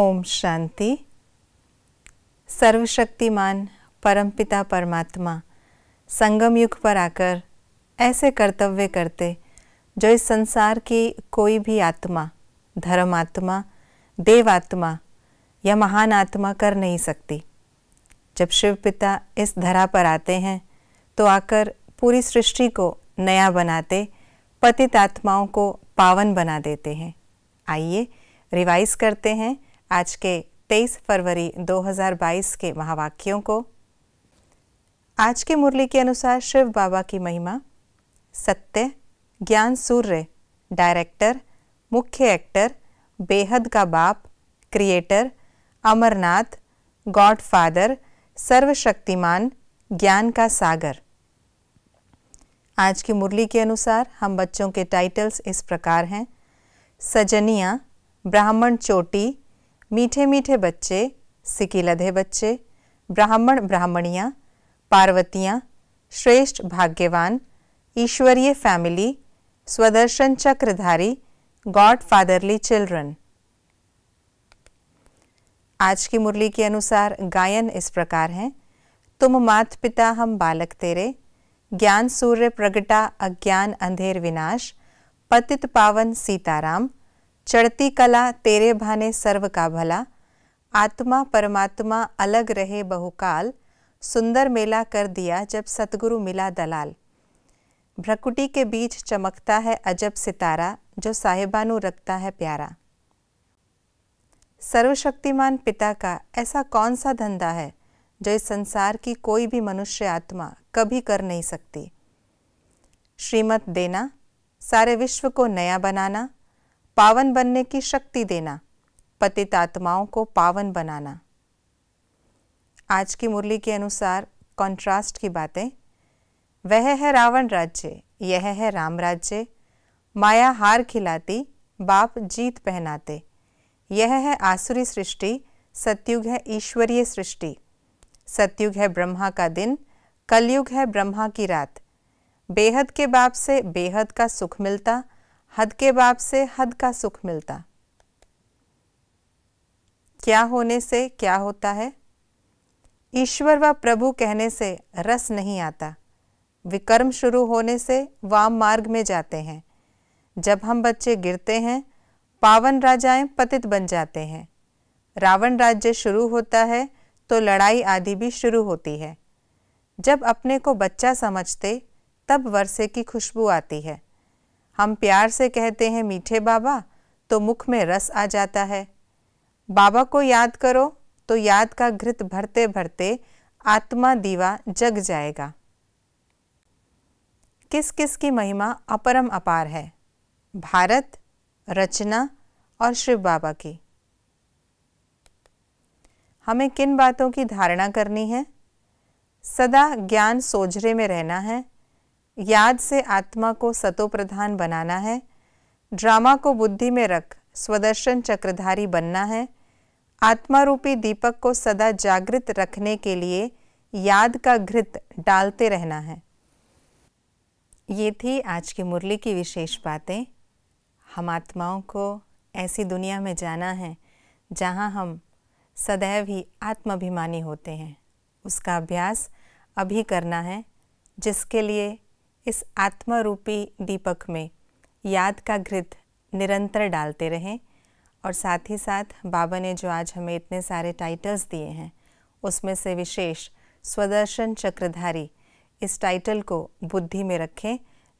ओम शांति सर्वशक्तिमान परमपिता परमात्मा संगम युग पर आकर ऐसे कर्तव्य करते जो इस संसार की कोई भी आत्मा धर्मात्मा देवात्मा या महान आत्मा कर नहीं सकती जब शिव पिता इस धरा पर आते हैं तो आकर पूरी सृष्टि को नया बनाते पतित आत्माओं को पावन बना देते हैं आइए रिवाइज करते हैं आज के 23 फरवरी 2022 के महावाक्यों को आज के मुरली के अनुसार शिव बाबा की महिमा सत्य ज्ञान सूर्य डायरेक्टर मुख्य एक्टर बेहद का बाप क्रिएटर अमरनाथ गॉड फादर सर्वशक्तिमान ज्ञान का सागर आज की मुरली के अनुसार हम बच्चों के टाइटल्स इस प्रकार हैं सजनिया ब्राह्मण चोटी मीठे मीठे बच्चे सिकी लधे बच्चे ब्राह्मण ब्राह्मणियाँ पार्वतियाँ श्रेष्ठ भाग्यवान ईश्वरीय फैमिली स्वदर्शन चक्रधारी गॉड फादरली चिल्ड्रन आज की मुरली के अनुसार गायन इस प्रकार हैं तुम मात पिता हम बालक तेरे ज्ञान सूर्य प्रगटा अज्ञान अंधेर विनाश पतित पावन सीताराम चढ़ती कला तेरे भाने सर्व का भला आत्मा परमात्मा अलग रहे बहुकाल सुंदर मेला कर दिया जब सतगुरु मिला दलाल भ्रकुटी के बीच चमकता है अजब सितारा जो साहेबानु रखता है प्यारा सर्वशक्तिमान पिता का ऐसा कौन सा धंधा है जो इस संसार की कोई भी मनुष्य आत्मा कभी कर नहीं सकती श्रीमत देना सारे विश्व को नया बनाना पावन बनने की शक्ति देना पतित आत्माओं को पावन बनाना आज की मुरली के अनुसार कॉन्ट्रास्ट की बातें वह है रावण राज्य यह है राम राज्य माया हार खिलाती बाप जीत पहनाते यह है आसुरी सृष्टि सत्युग है ईश्वरीय सृष्टि सत्युग है ब्रह्मा का दिन कलयुग है ब्रह्मा की रात बेहद के बाप से बेहद का सुख मिलता हद के बाप से हद का सुख मिलता क्या होने से क्या होता है ईश्वर व प्रभु कहने से रस नहीं आता विकर्म शुरू होने से वाम मार्ग में जाते हैं जब हम बच्चे गिरते हैं पावन राजाएं पतित बन जाते हैं रावण राज्य शुरू होता है तो लड़ाई आदि भी शुरू होती है जब अपने को बच्चा समझते तब वर्षे की खुशबू आती है हम प्यार से कहते हैं मीठे बाबा तो मुख में रस आ जाता है बाबा को याद करो तो याद का घृत भरते भरते आत्मा दीवा जग जाएगा किस किस की महिमा अपरम अपार है भारत रचना और शिव बाबा की हमें किन बातों की धारणा करनी है सदा ज्ञान सोझरे में रहना है याद से आत्मा को सतोप्रधान बनाना है ड्रामा को बुद्धि में रख स्वदर्शन चक्रधारी बनना है आत्मा रूपी दीपक को सदा जागृत रखने के लिए याद का घृत डालते रहना है ये थी आज की मुरली की विशेष बातें हम आत्माओं को ऐसी दुनिया में जाना है जहाँ हम सदैव ही आत्माभिमानी होते हैं उसका अभ्यास अभी करना है जिसके लिए इस आत्मरूपी दीपक में याद का घृत निरंतर डालते रहें और साथ ही साथ बाबा ने जो आज हमें इतने सारे टाइटल्स दिए हैं उसमें से विशेष स्वदर्शन चक्रधारी इस टाइटल को बुद्धि में रखें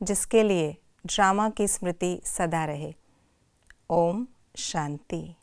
जिसके लिए ड्रामा की स्मृति सदा रहे ओम शांति